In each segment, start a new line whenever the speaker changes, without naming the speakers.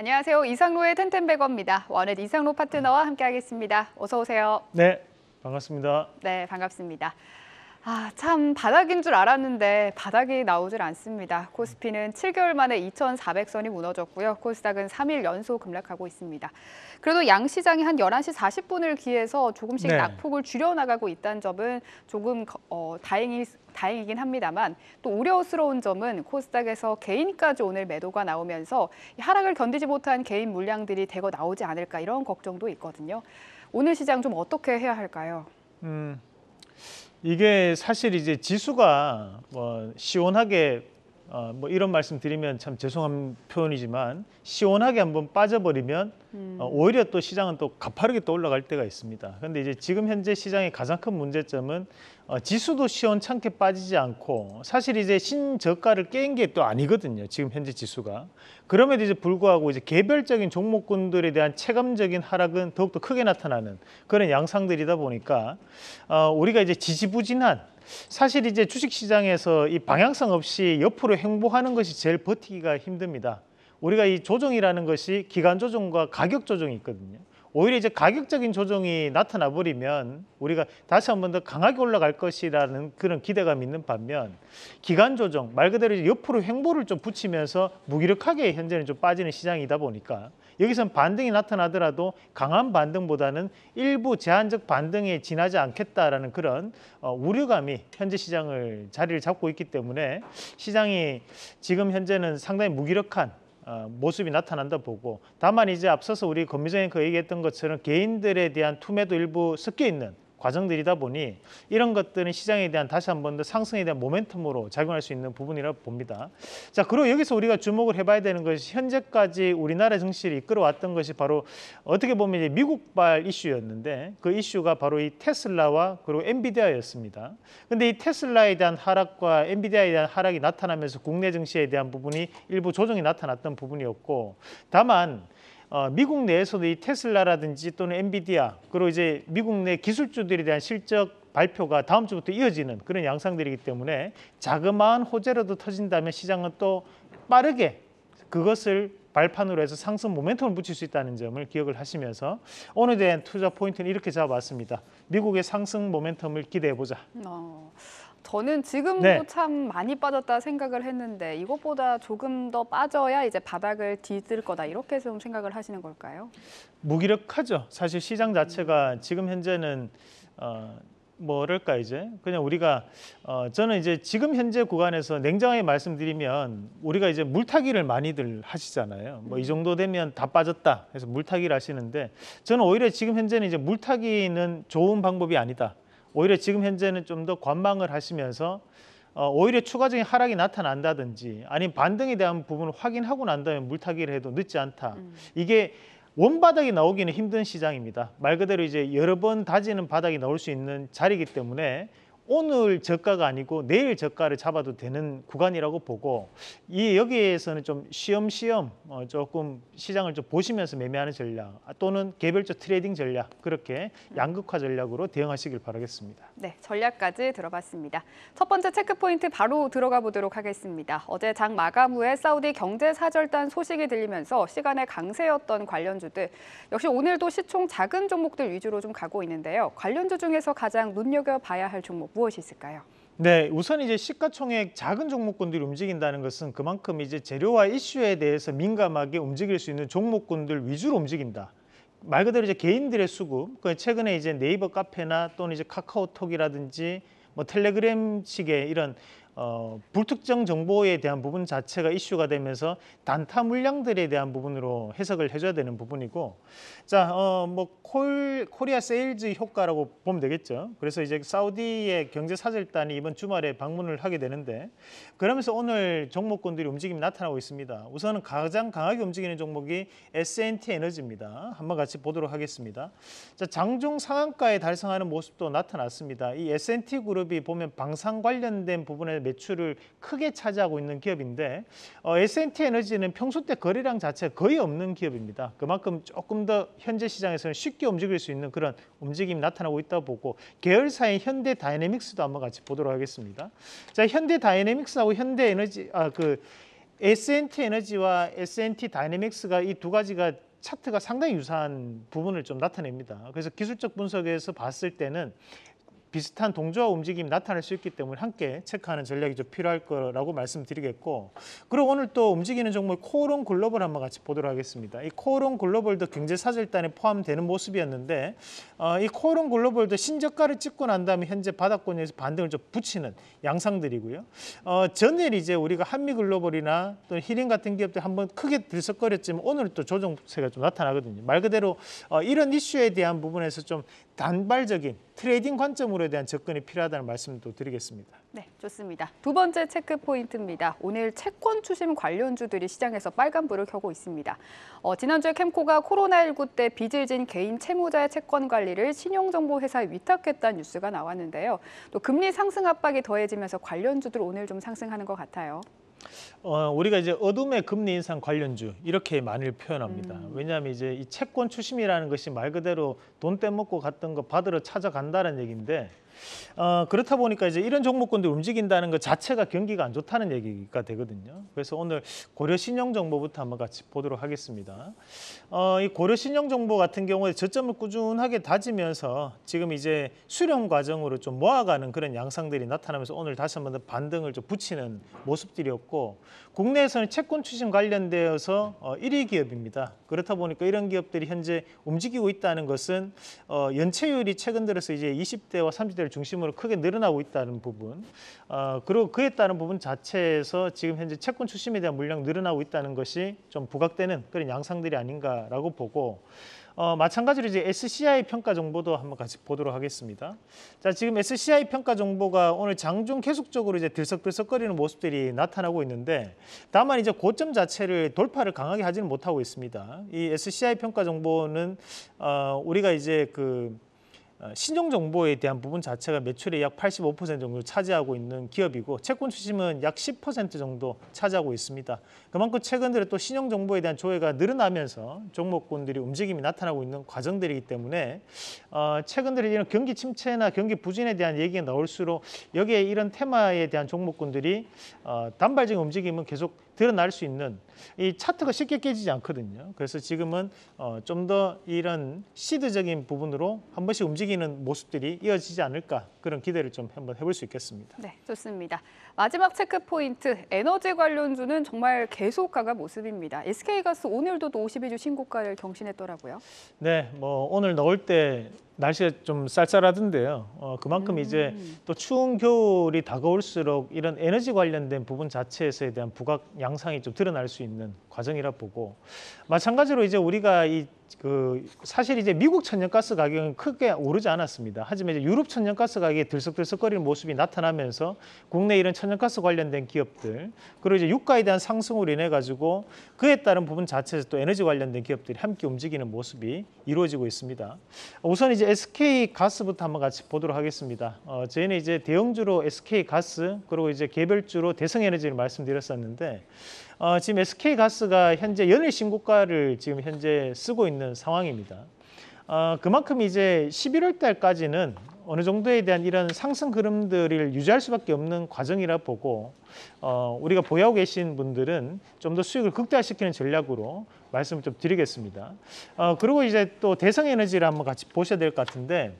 안녕하세요. 이상로의 텐텐백어입니다. 원넷 이상로 파트너와 함께하겠습니다. 어서 오세요.
네, 반갑습니다.
네, 반갑습니다. 아, 참 바닥인 줄 알았는데 바닥이 나오질 않습니다. 코스피는 7개월 만에 2,400선이 무너졌고요. 코스닥은 3일 연속 급락하고 있습니다. 그래도 양시장이 한 11시 40분을 기해서 조금씩 네. 낙폭을 줄여나가고 있다는 점은 조금 어, 다행이 다행이긴 합니다만 또 우려스러운 점은 코스닥에서 개인까지 오늘 매도가 나오면서 하락을 견디지 못한 개인 물량들이 대거 나오지 않을까 이런 걱정도 있거든요. 오늘 시장 좀 어떻게 해야 할까요?
음. 이게 사실 이제 지수가 뭐 시원하게 어, 뭐 이런 말씀 드리면 참 죄송한 표현이지만 시원하게 한번 빠져버리면 음. 어, 오히려 또 시장은 또 가파르게 또 올라갈 때가 있습니다. 그런데 이제 지금 현재 시장의 가장 큰 문제점은 어, 지수도 시원찮게 빠지지 않고 사실 이제 신저가를 깬 게 또 아니거든요. 지금 현재 지수가. 그럼에도 이제 불구하고 이제 개별적인 종목군들에 대한 체감적인 하락은 더욱더 크게 나타나는 그런 양상들이다 보니까 어, 우리가 이제 지지부진한 사실 이제 주식시장에서 이 방향성 없이 옆으로 행보하는 것이 제일 버티기가 힘듭니다. 우리가 이 조정이라는 것이 기간 조정과 가격 조정이 있거든요. 오히려 이제 가격적인 조정이 나타나 버리면 우리가 다시 한 번 더 강하게 올라갈 것이라는 그런 기대감 이 있는 반면 기간 조정 말 그대로 옆으로 횡보를 좀 붙이면서 무기력하게 현재는 좀 빠지는 시장이다 보니까 여기서는 반등이 나타나더라도 강한 반등보다는 일부 제한적 반등에 지나지 않겠다라는 그런 어, 우려감이 현재 시장을 자리를 잡고 있기 때문에 시장이 지금 현재는 상당히 무기력한 어, 모습이 나타난다 보고 다만 이제 앞서서 우리 권미정이 그 얘기했던 것처럼 개인들에 대한 투매도 일부 섞여 있는 과정들이다 보니 이런 것들은 시장에 대한 다시 한 번 더 상승에 대한 모멘텀으로 작용할 수 있는 부분이라 봅니다. 자 그리고 여기서 우리가 주목을 해봐야 되는 것이 현재까지 우리나라 증시를 이끌어왔던 것이 바로 어떻게 보면 이제 미국발 이슈였는데 그 이슈가 바로 이 테슬라와 그리고 엔비디아였습니다. 근데 이 테슬라에 대한 하락과 엔비디아에 대한 하락이 나타나면서 국내 증시에 대한 부분이 일부 조정이 나타났던 부분이었고 다만 어, 미국 내에서도 이 테슬라라든지 또는 엔비디아 그리고 이제 미국 내 기술주들에 대한 실적 발표가 다음 주부터 이어지는 그런 양상들이기 때문에 자그마한 호재라도 터진다면 시장은 또 빠르게 그것을 발판으로 해서 상승 모멘텀을 붙일 수 있다는 점을 기억을 하시면서 오늘 대한 투자 포인트는 이렇게 잡아봤습니다. 미국의 상승 모멘텀을 기대해보자.
어, 저는 지금도 네. 참 많이 빠졌다 생각을 했는데 이것보다 조금 더 빠져야 이제 바닥을 뒤질 거다 이렇게 좀 생각을 하시는 걸까요?
무기력하죠. 사실 시장 자체가 음. 지금 현재는 어, 뭐랄까 이제 그냥 우리가 어 저는 이제 지금 현재 구간에서 냉정하게 말씀드리면 우리가 이제 물타기를 많이들 하시잖아요. 뭐이 음. 정도 되면 다 빠졌다 해서 물타기를 하시는데 저는 오히려 지금 현재는 이제 물타기는 좋은 방법이 아니다. 오히려 지금 현재는 좀 더 관망을 하시면서 어, 오히려 추가적인 하락이 나타난다든지 아니면 반등에 대한 부분을 확인하고 난 다음에 물타기를 해도 늦지 않다. 음. 이게 원바닥이 나오기는 힘든 시장입니다. 말 그대로 이제 여러 번 다지는 바닥이 나올 수 있는 자리이기 때문에 오늘 저가가 아니고 내일 저가를 잡아도 되는 구간이라고 보고 이 여기에서는 좀 쉬엄쉬엄 어, 조금 시장을 좀 보시면서 매매하는 전략 아, 또는 개별적 트레이딩 전략 그렇게 음. 양극화 전략으로 대응하시길 바라겠습니다.
네, 전략까지 들어봤습니다. 첫 번째 체크 포인트 바로 들어가 보도록 하겠습니다. 어제 장 마감 후에 사우디 경제 사절단 소식이 들리면서 시간의 강세였던 관련주들 역시 오늘도 시총 작은 종목들 위주로 좀 가고 있는데요. 관련주 중에서 가장 눈여겨봐야 할 종목 무엇이 있을까요?
네, 우선 이제 시가총액 작은 종목군들이 움직인다는 것은 그만큼 이제 재료와 이슈에 대해서 민감하게 움직일 수 있는 종목군들 위주로 움직인다. 말 그대로 이제 개인들의 수급. 그 최근에 이제 네이버 카페나 또는 이제 카카오톡이라든지 뭐 텔레그램 식의 이런 어, 불특정 정보에 대한 부분 자체가 이슈가 되면서 단타 물량들에 대한 부분으로 해석을 해줘야 되는 부분이고 자, 어, 뭐 콜, 코리아 세일즈 효과라고 보면 되겠죠. 그래서 이제 사우디의 경제사절단이 이번 주말에 방문을 하게 되는데 그러면서 오늘 종목군들이 움직임이 나타나고 있습니다. 우선은 가장 강하게 움직이는 종목이 S&T 에너지입니다. 한번 같이 보도록 하겠습니다. 자, 장중 상한가에 달성하는 모습도 나타났습니다. 이 S&T 그룹이 보면 방산 관련된 부분에 매출을 크게 차지하고 있는 기업인데 어, S&T 에너지는 평소 때 거래량 자체가 거의 없는 기업입니다. 그만큼 조금 더 현재 시장에서는 쉽게 움직일 수 있는 그런 움직임이 나타나고 있다 보고 계열사인 현대 다이내믹스도 한번 같이 보도록 하겠습니다. 자, 현대 다이내믹스하고 현대 에너지 아그 S&T 에너지와 S&T 다이내믹스가 이 두 가지가 차트가 상당히 유사한 부분을 좀 나타냅니다. 그래서 기술적 분석에서 봤을 때는 비슷한 동조와 움직임이 나타날 수 있기 때문에 함께 체크하는 전략이 좀 필요할 거라고 말씀드리겠고 그리고 오늘 또 움직이는 종목 코오롱 글로벌 한번 같이 보도록 하겠습니다. 이 코오롱 글로벌도 경제사절단에 포함되는 모습이었는데 어, 이 코오롱 글로벌도 신저가를 찍고 난 다음에 현재 바닥권에서 반등을 좀 붙이는 양상들이고요. 어, 전일 이제 우리가 한미 글로벌이나 또히링 같은 기업들 한번 크게 들썩거렸지만 오늘 또 조정세가 좀 나타나거든요. 말 그대로 어, 이런 이슈에 대한 부분에서 좀 단발적인 트레이딩 관점으로에 대한 접근이 필요하다는 말씀도 드리겠습니다.
네, 좋습니다. 두 번째 체크 포인트입니다. 오늘 채권 추심 관련주들이 시장에서 빨간불을 켜고 있습니다. 어, 지난주에 캠코가 코로나19 때 빚을 진 개인 채무자의 채권 관리를 신용정보회사에 위탁했다는 뉴스가 나왔는데요. 또 금리 상승 압박이 더해지면서 관련주들 오늘 좀 상승하는 것 같아요.
어, 우리가 이제 어둠의 금리 인상 관련주 이렇게 많이 표현합니다. 음. 왜냐하면 이제 이 채권 추심이라는 것이 말 그대로 돈 떼먹고 갔던 거 받으러 찾아간다는 얘기인데 어, 그렇다 보니까 이제 이런 종목군들이 움직인다는 것 자체가 경기가 안 좋다는 얘기가 되거든요. 그래서 오늘 고려 신용 정보부터 한번 같이 보도록 하겠습니다. 어, 이 고려 신용 정보 같은 경우에 저점을 꾸준하게 다지면서 지금 이제 수렴 과정으로 좀 모아가는 그런 양상들이 나타나면서 오늘 다시 한번 반등을 좀 붙이는 모습들이었고 국내에서는 채권 추진 관련되어서 어, 1위 기업입니다. 그렇다 보니까 이런 기업들이 현재 움직이고 있다는 것은 어, 연체율이 최근 들어서 이제 20대와 30대를 중심으로 크게 늘어나고 있다는 부분 어, 그리고 그에 따른 부분 자체에서 지금 현재 채권 출심에 대한 물량 늘어나고 있다는 것이 좀 부각되는 그런 양상들이 아닌가라고 보고 어, 마찬가지로 이제 SCI 평가 정보도 한번 같이 보도록 하겠습니다. 자, 지금 SCI 평가 정보가 오늘 장중 계속적으로 이제 들썩들썩거리는 모습들이 나타나고 있는데 다만 이제 고점 자체를 돌파를 강하게 하지는 못하고 있습니다. 이 SCI 평가 정보는 어, 우리가 이제 그 어, 신용 정보에 대한 부분 자체가 매출의 약 85% 정도 차지하고 있는 기업이고 채권 추심은 약 10% 정도 차지하고 있습니다. 그만큼 최근 들에 또 신용 정보에 대한 조회가 늘어나면서 종목군들이 움직임이 나타나고 있는 과정들이기 때문에 어, 최근 들에 이런 경기 침체나 경기 부진에 대한 얘기가 나올수록 여기에 이런 테마에 대한 종목군들이 어, 단발적인 움직임은 계속 드러날 수 있는 이 차트가 쉽게 깨지지 않거든요. 그래서 지금은 어, 좀더 이런 시드적인 부분으로 한 번씩 움직이는 모습들이 이어지지 않을까 그런 기대를 좀 한번 해볼 수 있겠습니다.
네, 좋습니다. 마지막 체크 포인트 에너지 관련주는 정말 계속 강한 모습입니다. SK가스 오늘도 또 52주 신고가를 경신했더라고요.
네, 뭐 오늘 넣을 때 날씨가 좀 쌀쌀하던데요. 어, 그만큼 음. 이제 또 추운 겨울이 다가올수록 이런 에너지 관련된 부분 자체에서에 대한 부각 양상이 좀 드러날 수 있는 과정이라 보고 마찬가지로 이제 우리가 이그 사실 이제 미국 천연가스 가격은 크게 오르지 않았습니다. 하지만 이제 유럽 천연가스 가격이 들썩들썩거리는 모습이 나타나면서 국내 이런 천연가스 관련된 기업들 그리고 이제 유가에 대한 상승으로 인해 가지고 그에 따른 부분 자체에서 또 에너지 관련된 기업들이 함께 움직이는 모습이 이루어지고 있습니다. 우선 이제 SK 가스부터 한번 같이 보도록 하겠습니다. 어, 저희는 이제 대형주로 SK 가스 그리고 이제 개별주로 대성에너지를 말씀드렸었는데 어, 지금 SK 가스가 현재 연일 신고가를 지금 현재 쓰고 있는 상황입니다. 어, 그만큼 이제 11월 달까지는 어느 정도에 대한 이런 상승 흐름들을 유지할 수밖에 없는 과정이라 보고 어, 우리가 보유하고 계신 분들은 좀 더 수익을 극대화시키는 전략으로 말씀을 좀 드리겠습니다. 어, 그리고 이제 또 대성에너지를 한번 같이 보셔야 될 것 같은데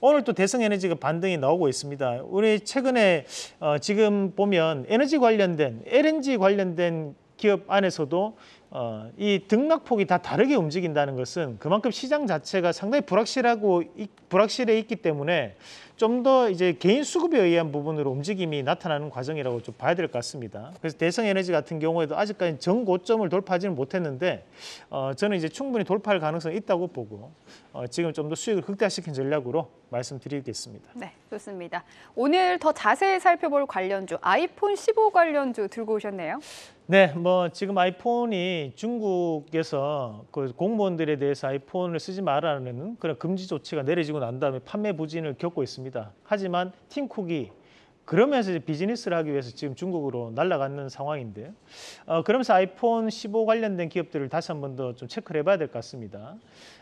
오늘 또 대성에너지가 반등이 나오고 있습니다. 우리 최근에 어, 지금 보면 에너지 관련된 LNG 관련된 기업 안에서도 어, 이 등락폭이 다 다르게 움직인다는 것은 그만큼 시장 자체가 상당히 불확실하고 이, 불확실해 있기 때문에 좀 더 이제 개인 수급에 의한 부분으로 움직임이 나타나는 과정이라고 좀 봐야 될 것 같습니다. 그래서 대성 에너지 같은 경우에도 아직까지 정 고점을 돌파하지는 못했는데 어, 저는 이제 충분히 돌파할 가능성이 있다고 보고 어, 지금 좀 더 수익을 극대화시킨 전략으로 말씀드리겠습니다.
네, 좋습니다. 오늘 더 자세히 살펴볼 관련주 아이폰 15 관련주 들고 오셨네요.
네, 뭐 지금 아이폰이 중국에서 그 공무원들에 대해서 아이폰을 쓰지 말라는 그런 금지 조치가 내려지고 난 다음에 판매 부진을 겪고 있습니다. 하지만 팀쿡이 그러면서 이제 비즈니스를 하기 위해서 지금 중국으로 날아가는 상황인데요. 어, 그러면서 아이폰 15 관련된 기업들을 다시 한 번 더 좀 체크를 해봐야 될 것 같습니다.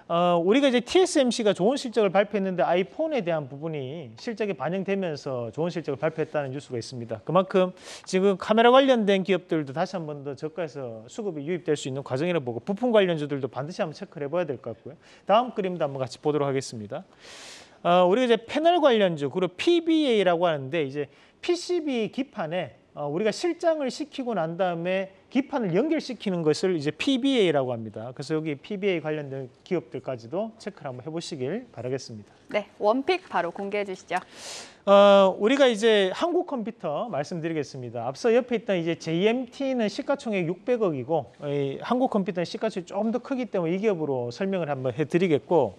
어, 우리가 이제 TSMC가 좋은 실적을 발표했는데 아이폰에 대한 부분이 실적에 반영되면서 좋은 실적을 발표했다는 뉴스가 있습니다. 그만큼 지금 카메라 관련된 기업들도 다시 한 번 더 저가에서 수급이 유입될 수 있는 과정이라고 보고 부품 관련주들도 반드시 한번 체크를 해봐야 될 것 같고요. 다음 그림도 한번 같이 보도록 하겠습니다. 어, 우리가 이제 패널 관련주 그리고 PBA라고 하는데 이제 PCB 기판에 어, 우리가 실장을 시키고 난 다음에 기판을 연결시키는 것을 이제 PBA라고 합니다. 그래서 여기 PBA 관련된 기업들까지도 체크를 한번 해보시길 바라겠습니다. 네,
원픽 바로 공개해 주시죠.
어, 우리가 이제 한국 컴퓨터 말씀드리겠습니다. 앞서 옆에 있던 이제 JMT는 시가총액 600억이고 한국 컴퓨터는 시가총액 조금 더 크기 때문에 이 기업으로 설명을 한번 해드리겠고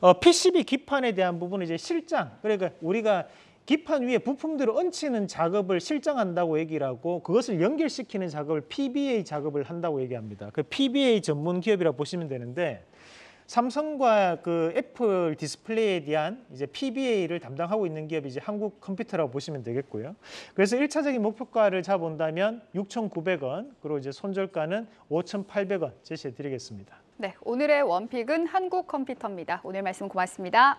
어, PCB 기판에 대한 부분은 이제 실장 그러니까 우리가 기판 위에 부품들을 얹히는 작업을 실장한다고 얘기를 하고 그것을 연결시키는 작업을 PBA 작업을 한다고 얘기합니다. 그 PBA 전문 기업이라 고 보시면 되는데 삼성과 그 애플 디스플레이에 대한 이제 PBA를 담당하고 있는 기업이 이제 한국 컴퓨터라고 보시면 되겠고요. 그래서 일차적인 목표가를 잡아본다면 6,900원, 그리고 이제 손절가는 5,800원 제시해 드리겠습니다.
네, 오늘의 원픽은 한국 컴퓨터입니다. 오늘 말씀 고맙습니다.